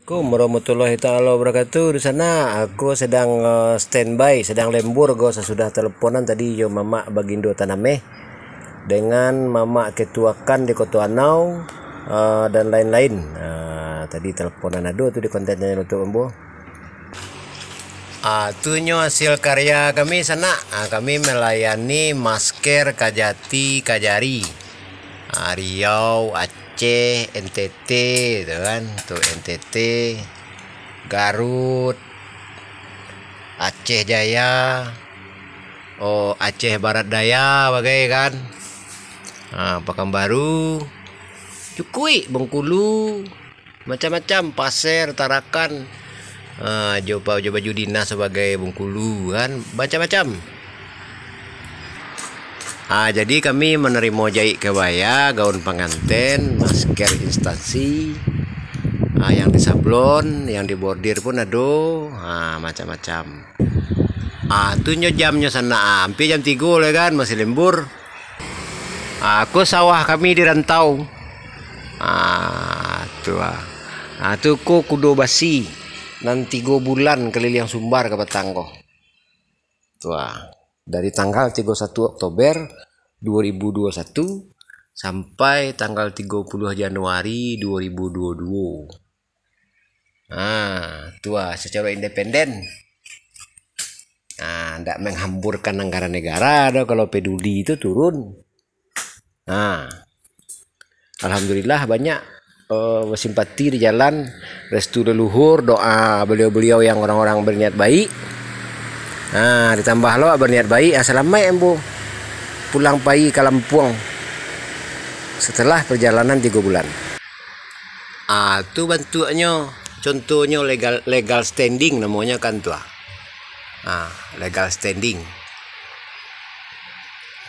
Assalamualaikum warahmatullahi taala wabarakatuh. Di sana aku sedang eh, standby, sedang lembur go sesudah teleponan tadi yo Mama Bagindo Taname dengan Mama Ketuakan di Kota Anau eh, dan lain-lain. Eh, tadi teleponan ado tuh di kontennya untuk Embo. Uh, ah, hasil karya kami sana ah, kami melayani masker Kajati Kajari uh, Riau Aceh Aceh NTT gitu kan tuh NTT Garut Aceh Jaya Oh Aceh Barat Daya bagai kan nah, Pekanbaru Cukui Bengkulu macam-macam Pasir Tarakan uh, nah, Jopa Jawa Judina sebagai Bengkulu kan macam-macam Ah, jadi kami menerima jahit kebaya, gaun pengantin, masker instansi, ah, yang disablon, yang dibordir pun aduh, ah, macam-macam. Ah, tunjo jamnya sana, hampir jam 3 lah kan, masih lembur. Ah, aku sawah kami di rantau. Ah, tuh ah. Ah, tuh ku kudo basi. Nanti go bulan keliling Sumbar ke Batangko. Tuh ah dari tanggal 31 Oktober 2021 sampai tanggal 30 Januari 2022. Nah, tua secara independen. Nah, tidak menghamburkan anggaran negara ada kalau peduli itu turun. Nah, alhamdulillah banyak uh, bersimpati di jalan restu leluhur doa beliau-beliau yang orang-orang berniat baik Nah, ditambah lo berniat baik, asalamai ah, embo pulang pai Lampung setelah perjalanan tiga bulan. Ah, tu bantuannya contohnya legal legal standing namanya kan tua. Ah. ah, legal standing.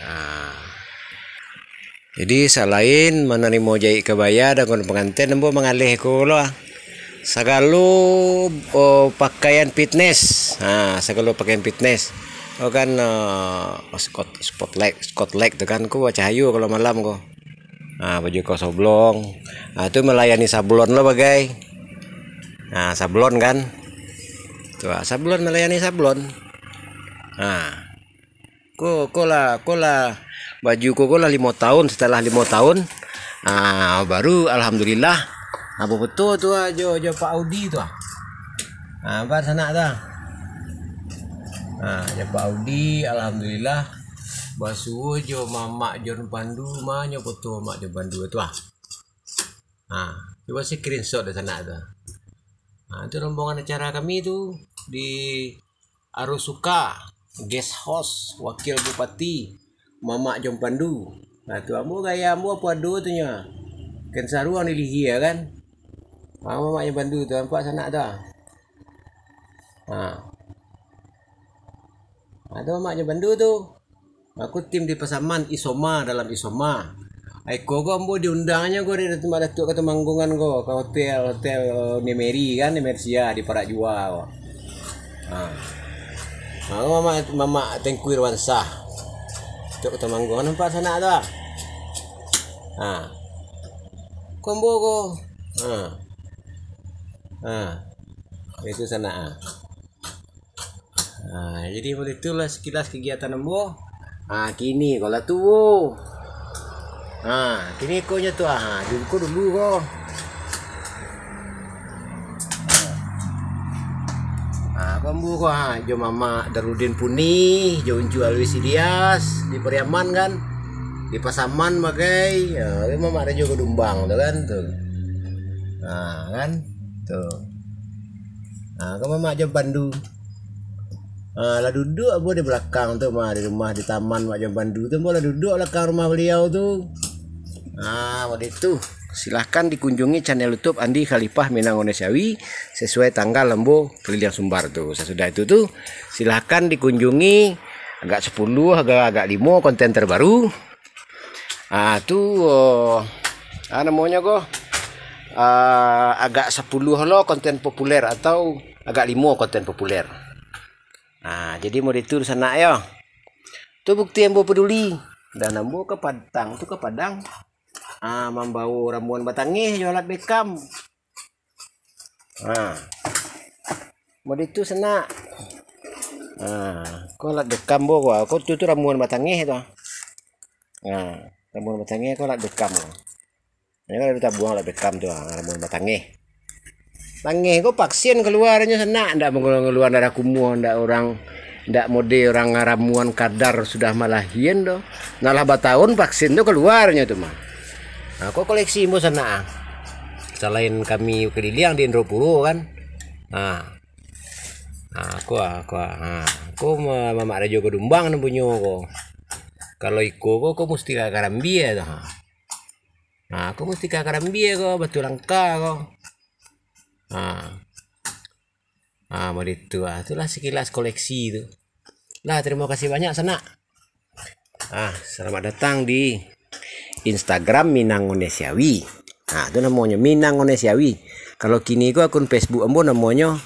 Ah. Jadi selain menerima jahit kebaya dan pengantin embo mengalih ko lo. Ah segala oh, pakaian fitness. Nah, segala pakaian fitness. Oh kan uh, oh, Scott spot leg spot leg tuh kan ku cahayu kalau malam ku. Nah, baju kau soblong Nah, itu melayani sablon lo bagai. Nah, sablon kan. Tuh, ah, sablon melayani sablon. Nah, ku ku lah ku lah baju ku ku lah lima tahun setelah lima tahun. Nah, baru alhamdulillah apa betul tu lah jo jo Pak Audi tu lah. apa sana dah. Ha, jo Pak Audi alhamdulillah basuh jo mamak jo pandu mah Jo foto mak jo pandu tu Ah, Ha, cuba screenshot di sana tu. Ha, itu rombongan acara kami tu di Arusuka guest host wakil bupati mamak jo pandu. Nah, tu ambo gaya ambo apa do tu nya. Kan saruang dilihi ya kan. Mama mak yang bandu tu nampak sanak ah. Ha. Ada mak yang bandu tu. Aku tim di Pasaman Isoma dalam Isoma. Ai ko go ambo diundangnya kau di tempat datuk kata manggungan kau ke hotel hotel eh, Nemeri kan Nemersia ah, di Parak Jua Ha. Mama mama mama tengku Irwan sah. Tok kata manggungan nampak sana tu. Ah. Ha. Kombo kau. Ha ah itu sana ah, ah jadi begitulah sekilas kegiatan embo ah kini kalau tuh oh. ah kini konya nya tuh ah dulu ko dulu kau Kambu ah, kok ha, ah, jo mama Darudin Puni, jo unju Alwis Ilyas di periaman kan. Di Pasaman bagai, ya, mama ada juga Dumbang tu kan tu ah kan. Tuh. Gitu. Nah, kamu mak jam Bandu. Ah, lah duduk apa di belakang tuh mah di rumah di taman mak jam Bandu tuh boleh duduk belakang rumah beliau tuh. ah waktu itu silahkan dikunjungi channel YouTube Andi Khalifah Minang sesuai tanggal lembu keliling Sumbar tuh. Sesudah itu tuh silahkan dikunjungi agak 10 agak agak 5 konten terbaru. Ah tuh oh, ah namanya kok uh, agak 10 lo konten populer atau agak 5 konten populer. Nah, jadi mau ditur sana ya. Itu bukti yang peduli dan ambo ke Padang tu ke Padang. Ah, membawa ramuan batangi jualan bekam. Nah. Mau itu sana. Nah, kau lat bekam bo kau. Kau tu tu ramuan batangnya itu. Nah, ramuan batangnya kau lat bekam ini kan kita buang lah bekam tuh ah, ramuan batangnya. Tangeh kok vaksin keluarnya senak ndak keluar darah kumuh ndak orang ndak mode orang ramuan kadar sudah malah do. Nalah batahun vaksin tuh keluarnya tuh mah. Nah, kok koleksimu senak. Ah. Selain kami keliliang di Indropuro kan. Nah. Nah, aku ah, aku nah, aku mama ada juga dumbang nembunyo kok. Kalau iko kok mesti karambi ya tuh. Ah, aku mesti ka karambie kok batu langka kok. Ah. Ah, mau itu ah. Itulah sekilas koleksi itu. Lah, terima kasih banyak sana. Ah, selamat datang di Instagram Minang Onesiawi. Nah, itu namanya Minang Onesiawi. Kalau kini gua akun Facebook ambo namanya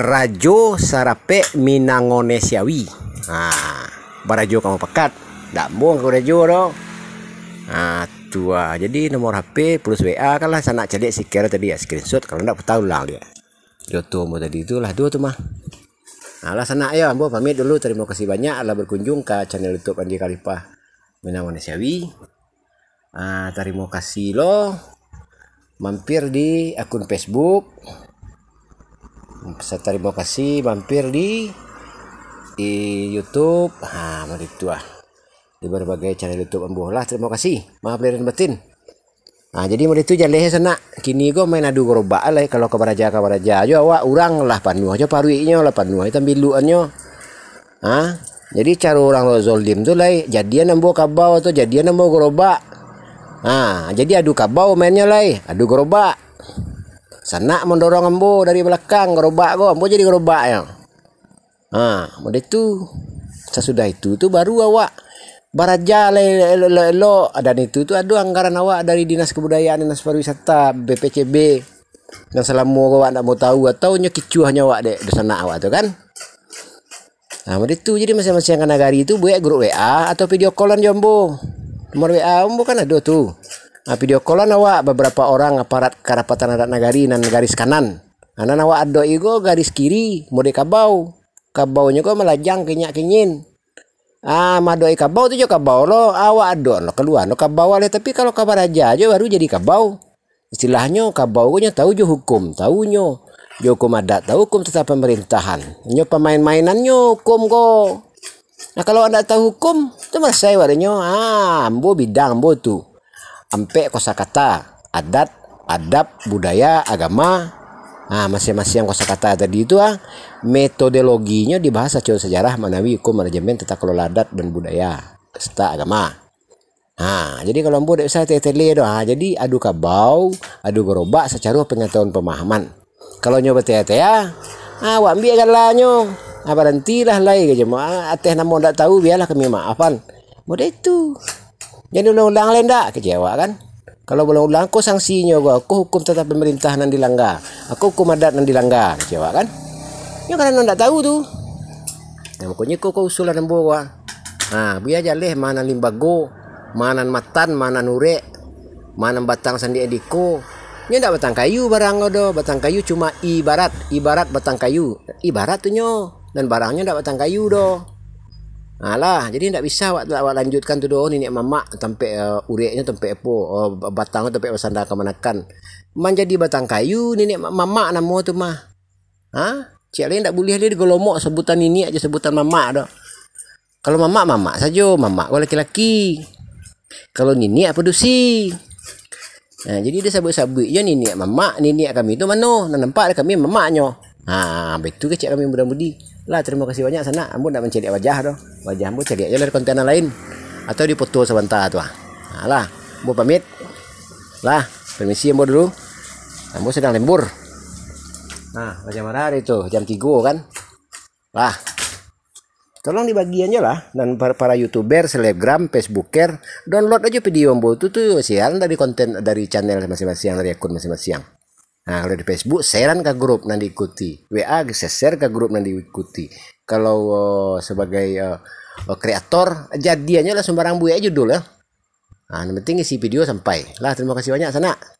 Rajo Sarape Minang Onesiawi. para ah, barajo kamu pekat. Dak mau kau rajo dong. Ah, dua jadi nomor HP plus WA kalah sana jadi si kira tadi ya screenshot kalau ndak tahu lah dia itu mau tadi itulah dua tuh mah Alah nah, sana ya ambo pamit dulu terima kasih banyak Allah berkunjung ke channel YouTube Andi Kalipah Minang Manusiawi ah, terima kasih lo mampir di akun Facebook saya terima kasih mampir di di YouTube ah itu ah di berbagai channel YouTube ambulah terima kasih maaf lahir batin nah jadi mulai itu jadi lehe sana kini gue main adu gerobak lah eh, kalau aja kabar aja awak urang lah panu aja paruinya lah panu. itu biluannya ah jadi cara orang lo zolim tu lah eh, jadian nambo kabau atau jadian nambo gerobak ah jadi adu kabau mainnya lah eh, adu gerobak sana mendorong ambo dari belakang gerobak gua. ambo jadi gerobak ya ah mulai itu sesudah itu tu baru awak Baraja lo, lo, ada itu tuh aduh anggaran awak dari dinas kebudayaan dinas pariwisata BPCB yang selama awak tidak mau tahu atau nyekicuahnya awak dek di sana awak tu kan nah tu jadi masing-masing yang nagari itu buat grup WA atau video callan jombo nomor WA jombo kan ada tu, nah, video callan awak beberapa orang aparat karapatan adat nagari dan garis kanan karena awak ada ego garis kiri mode kabau kabaunya kok melajang kenyak kenyin Ah, madoi kabau tuh jauh kabau lo awak ado lo keluar lo kabau le tapi kalau kabar aja aja baru jadi kabau. Istilahnya kabau nya tahu jo hukum, tahu nyo jo hukum adat, tahu hukum tetap pemerintahan. Nyo pemain-mainan nyo hukum ko. Nah kalau anda tahu hukum, itu saya warnyo, ah, ambo bidang ambo tu. Ampe kosakata, adat, adab, budaya, agama, Nah, masing-masing yang kata tadi itu ah, metodologinya dibahas acuan sejarah, manawi, hukum, manajemen, tata kelola adat dan budaya serta agama. Nah, jadi kalau mau bisa tetele doa. Ah, jadi adu kabau, adu gerobak secara pengetahuan pemahaman. Kalau nyoba tetea, ah awak ah, ambil Apa nanti lah ah, lagi ke ya, jemaah. Ateh namo ndak tahu biarlah kami maafan. Mudah itu. Jadi ulang undang lain dak kecewa kan? Kalau boleh ulang, aku sanksinya gua. Aku hukum tetap pemerintahan yang dilanggar. Aku hukum adat yang dilanggar. coba kan? Ini ya, karena nanda tahu tuh. Nah, ya, makanya kok kau usulan yang bawa. Nah, biar aja leh mana limbago, mana matan, mana nure, mana batang sandi ediko. Ini ndak batang kayu barang doh. batang kayu cuma ibarat, ibarat batang kayu. Ibarat tuh nyo dan barangnya ndak batang kayu doh. Alah, jadi tidak bisa awak, awak lanjutkan tu doh nenek mamak tempek uh, eh, uriknya tempe apa uh, eh, batang tempe sandal kemanakan. batang kayu nenek mamak nama tu mah. Ha? Cik lain tak boleh dia golomok sebutan ini aja sebutan mamak dah. Kalau mamak mamak saja, mamak kalau laki-laki. Kalau nini apa dusi. Nah, jadi dia sebut sabut je nini mamak, nini kami tu mano Nah, nampak kami mamaknya. Ha, betul ke cik kami mudah-mudi lah terima kasih banyak sana ambo nak mencari wajah doh wajah ambo cari aja dari kontainer lain atau di foto sebentar tuh nah, lah ambo pamit lah permisi ambo dulu ambo sedang lembur nah wajah hari tuh jam 3 kan lah tolong dibagi aja lah dan para, para youtuber selebgram facebooker download aja video ambo itu tuh siaran dari konten dari channel masing-masing dari akun masing-masing Nah, kalau di Facebook sharean ke grup nanti ikuti. WA share ke grup nanti ikuti. Kalau uh, sebagai uh, kreator jadiannya lah sembarang buaya judul ya. Nah, yang penting isi video sampai. Lah, terima kasih banyak sana.